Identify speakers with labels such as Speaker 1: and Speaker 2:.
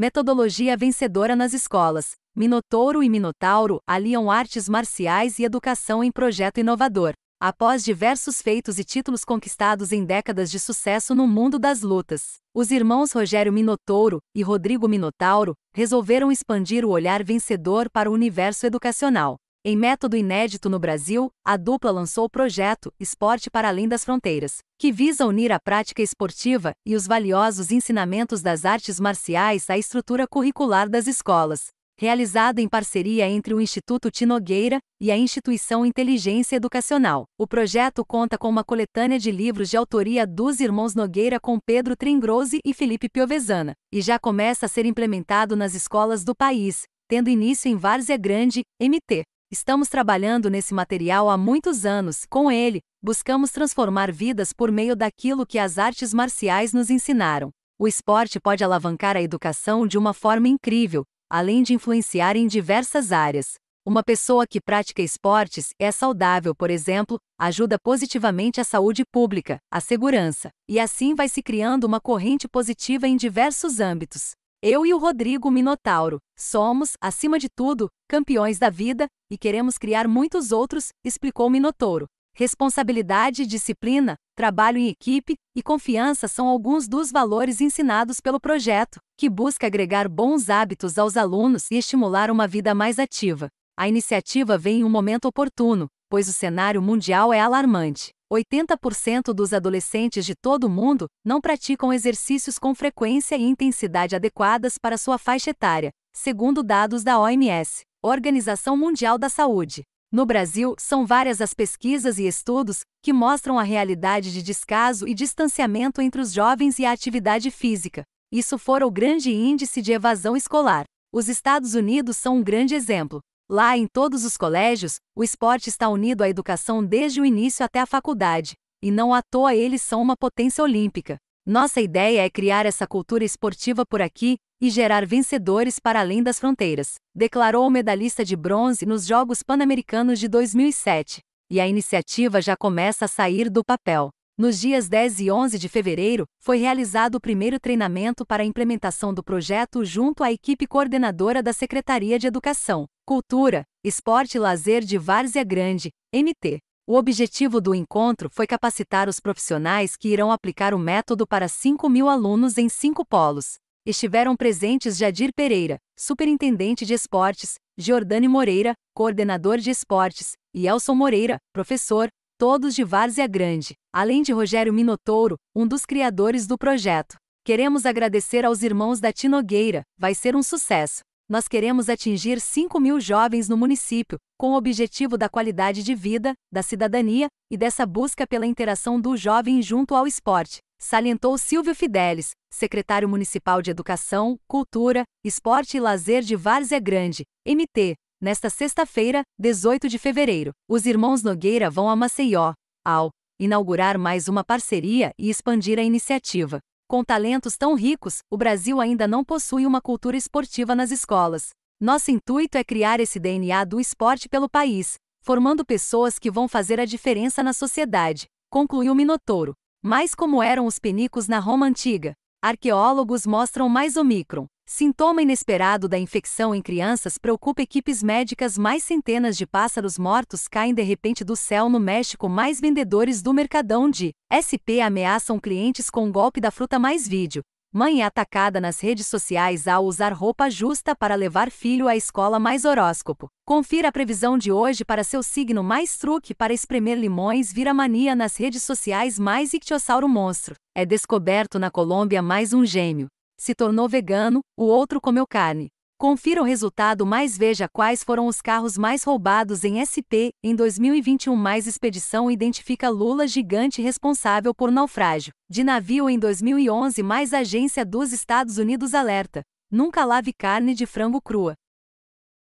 Speaker 1: Metodologia vencedora nas escolas. Minotouro e Minotauro aliam artes marciais e educação em projeto inovador. Após diversos feitos e títulos conquistados em décadas de sucesso no mundo das lutas, os irmãos Rogério Minotouro e Rodrigo Minotauro resolveram expandir o olhar vencedor para o universo educacional. Em método inédito no Brasil, a dupla lançou o projeto Esporte para Além das Fronteiras, que visa unir a prática esportiva e os valiosos ensinamentos das artes marciais à estrutura curricular das escolas. Realizado em parceria entre o Instituto Tinogueira e a Instituição Inteligência Educacional, o projeto conta com uma coletânea de livros de autoria dos irmãos Nogueira com Pedro Tringrose e Felipe Piovesana, e já começa a ser implementado nas escolas do país, tendo início em Várzea Grande, MT. Estamos trabalhando nesse material há muitos anos, com ele, buscamos transformar vidas por meio daquilo que as artes marciais nos ensinaram. O esporte pode alavancar a educação de uma forma incrível, além de influenciar em diversas áreas. Uma pessoa que pratica esportes é saudável, por exemplo, ajuda positivamente a saúde pública, a segurança, e assim vai se criando uma corrente positiva em diversos âmbitos. Eu e o Rodrigo Minotauro somos, acima de tudo, campeões da vida e queremos criar muitos outros, explicou Minotauro. Responsabilidade, disciplina, trabalho em equipe e confiança são alguns dos valores ensinados pelo projeto, que busca agregar bons hábitos aos alunos e estimular uma vida mais ativa. A iniciativa vem em um momento oportuno, pois o cenário mundial é alarmante. 80% dos adolescentes de todo o mundo não praticam exercícios com frequência e intensidade adequadas para sua faixa etária, segundo dados da OMS, Organização Mundial da Saúde. No Brasil, são várias as pesquisas e estudos que mostram a realidade de descaso e distanciamento entre os jovens e a atividade física. Isso fora o grande índice de evasão escolar. Os Estados Unidos são um grande exemplo. Lá em todos os colégios, o esporte está unido à educação desde o início até a faculdade, e não à toa eles são uma potência olímpica. Nossa ideia é criar essa cultura esportiva por aqui e gerar vencedores para além das fronteiras, declarou o medalhista de bronze nos Jogos Pan-Americanos de 2007. E a iniciativa já começa a sair do papel. Nos dias 10 e 11 de fevereiro, foi realizado o primeiro treinamento para a implementação do projeto junto à equipe coordenadora da Secretaria de Educação, Cultura, Esporte e Lazer de Várzea Grande, MT. O objetivo do encontro foi capacitar os profissionais que irão aplicar o método para 5 mil alunos em cinco polos. Estiveram presentes Jadir Pereira, Superintendente de Esportes, Giordane Moreira, coordenador de esportes, e Elson Moreira, professor, todos de Várzea Grande, além de Rogério Minotouro, um dos criadores do projeto. Queremos agradecer aos irmãos da Tinogueira, vai ser um sucesso. Nós queremos atingir 5 mil jovens no município, com o objetivo da qualidade de vida, da cidadania e dessa busca pela interação do jovem junto ao esporte, salientou Silvio Fidelis, secretário municipal de Educação, Cultura, Esporte e Lazer de Várzea Grande, MT, Nesta sexta-feira, 18 de fevereiro, os irmãos Nogueira vão a Maceió, ao inaugurar mais uma parceria e expandir a iniciativa. Com talentos tão ricos, o Brasil ainda não possui uma cultura esportiva nas escolas. Nosso intuito é criar esse DNA do esporte pelo país, formando pessoas que vão fazer a diferença na sociedade, concluiu Minotouro. Mais como eram os penicos na Roma antiga? Arqueólogos mostram mais Omicron. Sintoma inesperado da infecção em crianças preocupa equipes médicas. Mais centenas de pássaros mortos caem de repente do céu no México. Mais vendedores do Mercadão de SP ameaçam clientes com um golpe da fruta mais vídeo. Mãe é atacada nas redes sociais ao usar roupa justa para levar filho à escola mais horóscopo. Confira a previsão de hoje para seu signo mais truque para espremer limões vira mania nas redes sociais mais ictiosauro monstro. É descoberto na Colômbia mais um gêmeo se tornou vegano, o outro comeu carne. Confira o resultado mais veja quais foram os carros mais roubados em SP em 2021 mais expedição identifica Lula gigante responsável por naufrágio de navio em 2011 mais agência dos Estados Unidos alerta nunca lave carne de frango crua